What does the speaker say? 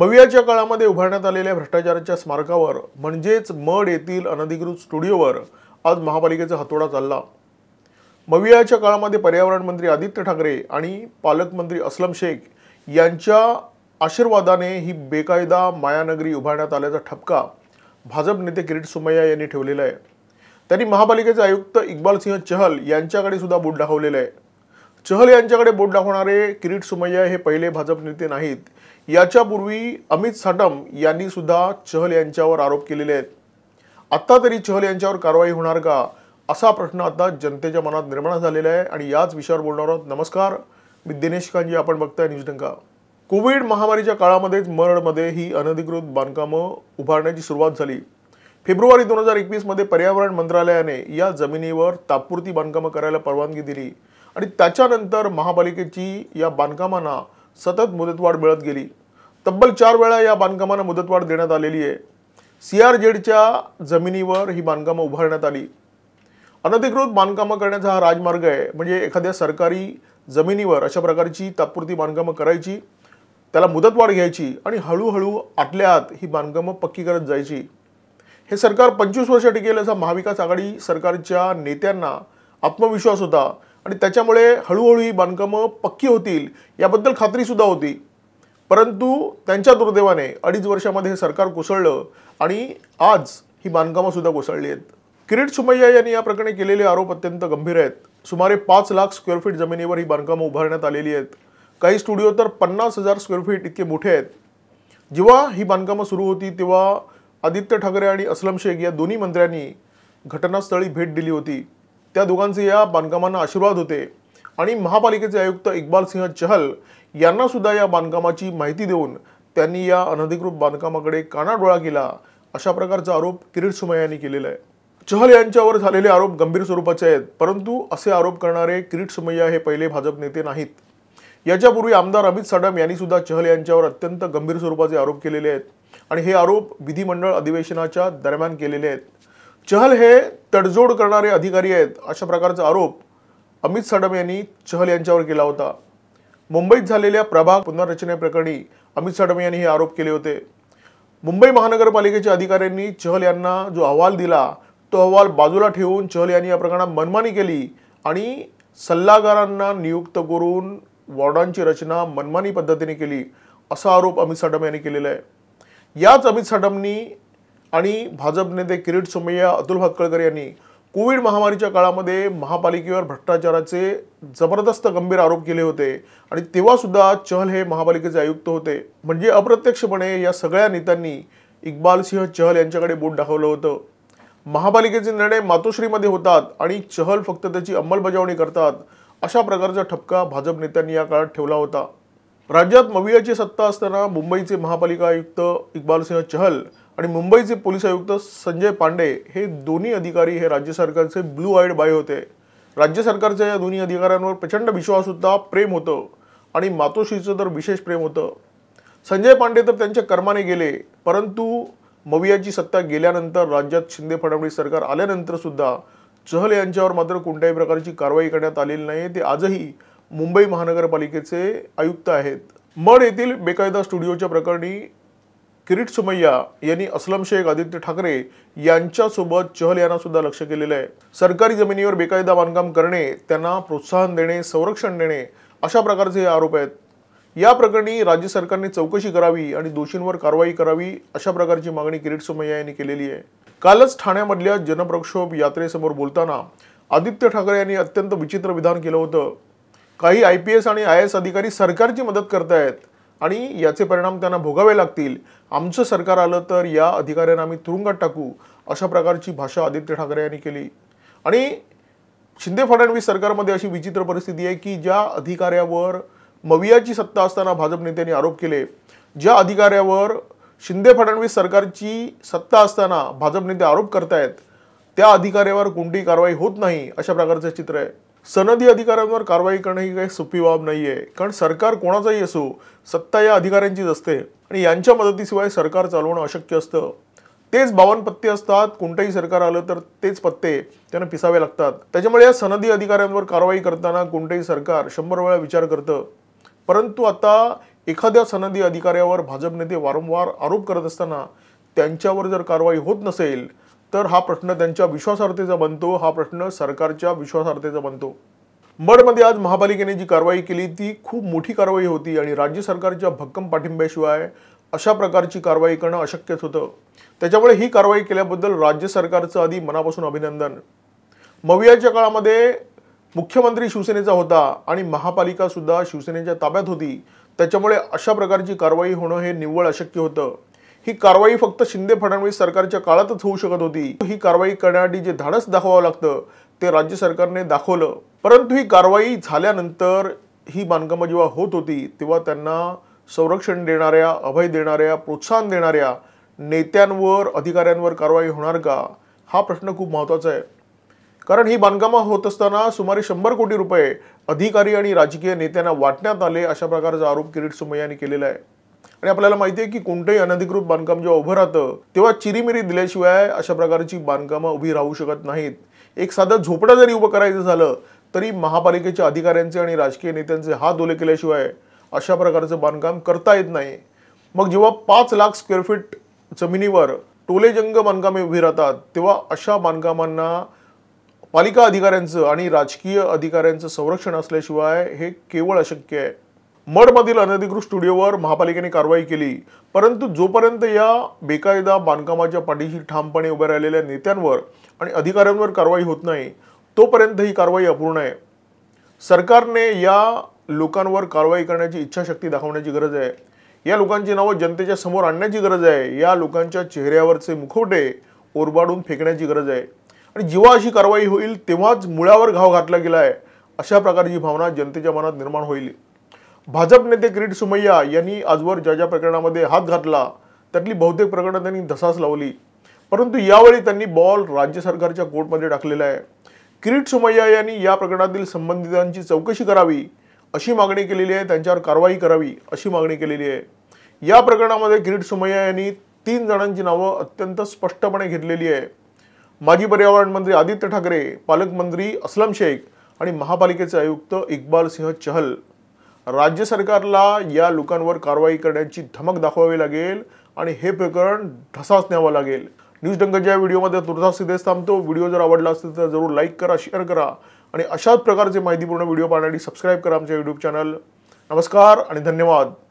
मवियाच्या काळामध्ये उभारण्यात आलेल्या भ्रष्टाचाराच्या स्मारकावर म्हणजेच मड येथील अनधिकृत स्टुडिओवर आज महापालिकेचा हातोडा चालला मवियाच्या काळामध्ये पर्यावरण मंत्री आदित्य ठाकरे आणि पालकमंत्री अस्लम शेख यांच्या आशीर्वादाने ही बेकायदा मायानगरी उभारण्यात आल्याचा ठपका भाजप नेते किरीट सुमय्या यांनी ठेवलेला आहे त्यांनी महापालिकेचे आयुक्त इक्बाल सिंह चहल यांच्याकडे सुद्धा बोट दाखवलेलं आहे चहल यांच्याकडे बोट दाखवणारे किरीट सुमय्या हे पहिले भाजप नेते नाहीत याच्यापूर्वी अमित साटम यांनी सुद्धा चहल यांच्यावर आरोप केलेले आहेत आत्ता तरी चहल यांच्यावर कारवाई होणार का असा प्रश्न आता जनतेच्या मनात निर्माण झालेला आहे आणि याच विषयावर बोलणार आहोत नमस्कार मी दिनेश कांजी आपण बघताय न्यूज डंका कोविड महामारीच्या काळामध्येच मरडमध्ये ही अनधिकृत बांधकामं उभारण्याची सुरुवात झाली फेब्रुवारी दोन हजार एकवीसमध्ये पर्यावरण मंत्रालयाने या जमिनीवर तात्पुरती बांधकामं करायला परवानगी दिली आणि त्याच्यानंतर महापालिकेची या बांधकामांना सतत मुदतवाढ मिळत गेली तब्बल चार वेळा या बांधकामांना मुदतवाढ देण्यात आलेली आहे सी आर जेडच्या जमिनीवर ही बांधकामं उभारण्यात आली अनधिकृत बांधकामं करण्याचा हा राजमार्ग आहे म्हणजे एखाद्या सरकारी जमिनीवर अशा प्रकारची तात्पुरती बांधकामं करायची त्याला मुदतवाढ घ्यायची आणि हळूहळू आतल्या आत ही बांधकामं पक्की करत जायची हे सरकार पंचवीस वर्ष टिकेल असा महाविकास आघाडी सरकारच्या नेत्यांना आत्मविश्वास होता आणि त्याच्यामुळे हळूहळू ही बांधकामं पक्की होतील याबद्दल खात्रीसुद्धा होती परंतु त्यांच्या दुर्दैवाने अडीच वर्षामध्ये हे सरकार कोसळलं आणि आज ही बांधकामंसुद्धा कोसळली आहेत किरीट सुमय्या यांनी या प्रकरणी केलेले आरोप अत्यंत गंभीर आहेत सुमारे पाच लाख स्क्वेअर फीट जमिनीवर ही बांधकामं उभारण्यात आलेली आहेत काही स्टुडिओ तर पन्नास हजार स्क्वेअर फीट इतके मोठे आहेत जेव्हा ही बांधकामं सुरू होती तेव्हा आदित्य ठाकरे आणि अस्लम शेख या दोन्ही मंत्र्यांनी घटनास्थळी भेट दिली होती त्या दोघांचे या बांधकामांना आशीर्वाद होते आणि महापालिकेचे आयुक्त इक्बाल सिंह चहल यांना सुद्धा या बांधकामाची माहिती देऊन त्यांनी या अनधिकृत बांधकामाकडे कानाडोळा केला अशा प्रकारचा आरोप किरीट सुमय यांनी केलेला आहे चहल यांच्यावर झालेले आरोप गंभीर स्वरूपाचे आहेत परंतु असे आरोप करणारे किरीट सुमय्या हे पहिले भाजप नेते नाहीत याच्यापूर्वी आमदार अमित साडम यांनी सुद्धा चहल यांच्यावर अत्यंत गंभीर स्वरूपाचे आरोप केलेले आहेत आणि हे आरोप विधिमंडळ अधिवेशनाच्या दरम्यान केलेले आहेत चहल हे तडजोड करणारे अधिकारी आहेत अशा प्रकारचा आरोप अमित सडम यांनी चहल यांच्यावर केला होता मुंबईत झालेल्या प्रभाग पुनर्रचनेप्रकरणी अमित सडम यांनी हे आरोप केले होते मुंबई महानगरपालिकेच्या अधिकाऱ्यांनी चहल यांना जो अहवाल दिला तो अहवाल बाजूला ठेवून चहल यांनी या प्रकरणात मनमानी केली आणि सल्लागारांना नियुक्त करून वॉर्डांची रचना मनमानी पद्धतीने केली असा आरोप अमित सडम यांनी केलेला आहे याच अमित सडमनी आणि भाजप नेते किरीट सोमय्या अतुल भातकळकर यांनी कोविड महामारीच्या काळामध्ये महापालिकेवर भ्रष्टाचाराचे जबरदस्त गंभीर आरोप केले होते आणि तेव्हासुद्धा चहल हे महापालिकेचे आयुक्त होते म्हणजे अप्रत्यक्षपणे या सगळ्या नेत्यांनी इक्बाल सिंह चहल यांच्याकडे बोट दाखवलं होतं महापालिकेचे निर्णय मातोश्रीमध्ये होतात आणि चहल फक्त त्याची अंमलबजावणी करतात अशा प्रकारचा ठपका भाजप नेत्यांनी या काळात ठेवला होता राज्यात मवियाची सत्ता असताना मुंबईचे महापालिका आयुक्त इक्बाल सिंह चहल आणि मुंबईचे पोलीस आयुक्त संजय पांडे हे दोन्ही अधिकारी हे राज्य सरकारचे ब्लू आयड बाय होते राज्य सरकारच्या या दोन्ही अधिकाऱ्यांवर प्रचंड विश्वास होता प्रेम होतं आणि मातोश्रीचं तर विशेष प्रेम होतं संजय पांडे तर त्यांच्या कर्माने गेले परंतु मवियाची सत्ता गेल्यानंतर राज्यात शिंदे फडणवीस सरकार आल्यानंतर सुद्धा चहल यांच्यावर मात्र कोणत्याही प्रकारची कारवाई करण्यात आलेली नाही ते आजही मुंबई महानगरपालिकेचे आयुक्त आहेत मड येथील बेकायदा स्टुडिओच्या प्रकरणी किरीट सुमैया यांनी अस्लम शेख आदित्य ठाकरे यांच्यासोबत चहल यांना सुद्धा लक्ष केलेलं आहे सरकारी जमिनीवर बेकायदा बांधकाम करणे त्यांना प्रोत्साहन देणे संरक्षण देणे अशा प्रकारचे हे आरोप आहेत या प्रकरणी राज्य सरकारने चौकशी करावी आणि दोषींवर कारवाई करावी अशा प्रकारची मागणी किरीट सुमैया यांनी केलेली आहे कालच ठाण्यामधल्या जनप्रक्षोभ यात्रेसमोर बोलताना आदित्य ठाकरे यांनी अत्यंत विचित्र विधान केलं होतं काही आय पी एस आणि आय एस अधिकारी सरकारची मदत करतायत आणि याचे परिणाम त्यांना भोगावे लागतील आमचं सरकार आलं तर या अधिकाऱ्यांना आम्ही तुरुंगात टाकू अशा प्रकारची भाषा आदित्य ठाकरे यांनी केली आणि शिंदे फडणवीस सरकारमध्ये अशी विचित्र परिस्थिती आहे की ज्या अधिकाऱ्यावर मवियाची सत्ता असताना भाजप नेत्यांनी आरोप केले ज्या अधिकाऱ्यावर शिंदे फडणवीस सरकारची सत्ता असताना भाजप नेते आरोप करतायत त्या अधिकाऱ्यावर कोणतीही कारवाई होत नाही अशा प्रकारचं चित्र आहे सनदी अधिकाऱ्यांवर कारवाई करणं ही काही सोपी बाब नाही आहे कारण सरकार कोणाचाही असो सत्ता या अधिकाऱ्यांचीच असते आणि यांच्या मदतीशिवाय सरकार चालवणं अशक्य असतं तेच बावन पत्ते असतात कोणतंही सरकार आलं तर तेच पत्ते त्यांना पिसावे लागतात त्याच्यामुळे या सनदी अधिकाऱ्यांवर कारवाई करताना कोणतंही सरकार शंभर वेळा विचार करतं परंतु आता एखाद्या सनदी अधिकाऱ्यावर भाजप नेते वारंवार आरोप करत असताना त्यांच्यावर जर कारवाई होत नसेल तर हा प्रश्न त्यांच्या विश्वासार्हतेचा बनतो हा प्रश्न सरकारच्या विश्वासार्हतेचा बनतो मडमध्ये आज महापालिकेने जी कारवाई केली ती खूप मोठी कारवाई होती आणि राज्य सरकारच्या भक्कम पाठिंब्याशिवाय अशा प्रकारची कारवाई करणं अशक्यच होतं त्याच्यामुळे ही कारवाई केल्याबद्दल राज्य सरकारचं आधी मनापासून अभिनंदन मवियाच्या काळामध्ये मुख्यमंत्री शिवसेनेचा होता आणि महापालिका सुद्धा शिवसेनेच्या ताब्यात होती त्याच्यामुळे अशा प्रकारची कारवाई होणं हे निव्वळ अशक्य होतं ही कारवाई फक्त शिंदे फडणवीस सरकारच्या काळातच होऊ शकत होती ही कारवाई करण्यासाठी जे धाडस दाखवावं लागतं ते राज्य सरकारने दाखवलं परंतु ही कारवाई झाल्यानंतर ही बांधकामं जेव्हा होत होती तेव्हा त्यांना संरक्षण देणाऱ्या अभय देणाऱ्या प्रोत्साहन देणाऱ्या नेत्यांवर अधिकाऱ्यांवर कारवाई होणार का हा प्रश्न खूप महत्त्वाचा आहे कारण ही बांधकामं होत असताना सुमारे शंभर कोटी रुपये अधिकारी आणि राजकीय नेत्यांना वाटण्यात आले अशा प्रकारचा आरोप किरीट सुमय्या यांनी केलेला आहे आणि आपल्याला माहिती आहे की कोणतंही अनधिकृत बांधकाम जेव्हा उभं राहतं तेव्हा चिरीमिरी दिल्याशिवाय अशा प्रकारची बांधकामं उभी राहू शकत नाहीत एक साधं झोपडं जरी उभं करायचं झालं तरी महापालिकेच्या अधिकाऱ्यांचे आणि राजकीय नेत्यांचे हात ओले केल्याशिवाय अशा प्रकारचं बांधकाम करता येत नाही मग जेव्हा पाच लाख स्क्वेअर फीट जमिनीवर टोलेजंग बांधकामे उभी राहतात तेव्हा अशा बांधकामांना पालिका अधिकाऱ्यांचं आणि राजकीय अधिकाऱ्यांचं संरक्षण असल्याशिवाय हे केवळ अशक्य आहे मडमधील अनधिकृत स्टुडिओवर महापालिकेने कारवाई केली परंतु जोपर्यंत या बेकायदा बांधकामाच्या पाठीशी ठामपणे उभ्या राहिलेल्या नेत्यांवर आणि अधिकाऱ्यांवर कारवाई होत नाही तोपर्यंत ही कारवाई अपूर्ण आहे सरकारने या लोकांवर कारवाई करण्याची इच्छाशक्ती दाखवण्याची गरज आहे या लोकांची नावं जनतेच्या समोर आणण्याची गरज आहे या लोकांच्या चेहऱ्यावरचे मुखवटे ओरबाडून फेकण्याची गरज आहे आणि जेव्हा अशी कारवाई होईल तेव्हाच मुळावर घाव घातला गेला आहे अशा प्रकारची भावना जनतेच्या मनात निर्माण होईल भाजप नेते किरीट सुमय्या यांनी आजवर ज्या ज्या प्रकरणामध्ये हात घातला त्यातली बहुतेक प्रकरणं त्यांनी धसास लावली परंतु यावेळी त्यांनी बॉल राज्य सरकारच्या कोर्टमध्ये टाकलेला आहे किरीट सुमय्या यांनी या प्रकरणातील संबंधितांची चौकशी करावी अशी मागणी केलेली आहे त्यांच्यावर कारवाई करावी अशी मागणी केलेली आहे या प्रकरणामध्ये किरीट सुमय्या यांनी तीन जणांची नावं अत्यंत स्पष्टपणे घेतलेली आहे माजी पर्यावरण मंत्री आदित्य ठाकरे पालकमंत्री अस्लम शेख आणि महापालिकेचे आयुक्त इक्बाल सिंह चहल राज्य सरकारला या लोकांवर कारवाई करण्याची धमक दाखवावी लागेल आणि हे प्रकरण ढसाच न्यावं लागेल न्यूज डंगच्या व्हिडिओमध्ये तुर्तास सिद्धेच थांबतो व्हिडिओ जर आवडला असेल तर जरूर लाईक करा शेअर करा आणि अशाच प्रकारचे माहितीपूर्ण व्हिडिओ पाहण्यासाठी सबस्क्राईब करा आमच्या यूट्यूब चॅनल नमस्कार आणि धन्यवाद